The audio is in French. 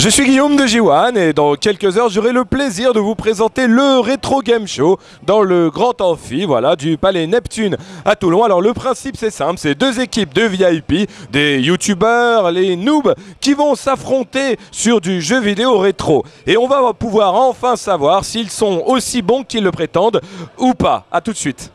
Je suis Guillaume de Jiwan et dans quelques heures, j'aurai le plaisir de vous présenter le Retro Game Show dans le grand amphi du Palais Neptune à Toulon. Alors le principe c'est simple, c'est deux équipes de VIP, des youtubeurs, les noobs qui vont s'affronter sur du jeu vidéo rétro. Et on va pouvoir enfin savoir s'ils sont aussi bons qu'ils le prétendent ou pas. A tout de suite.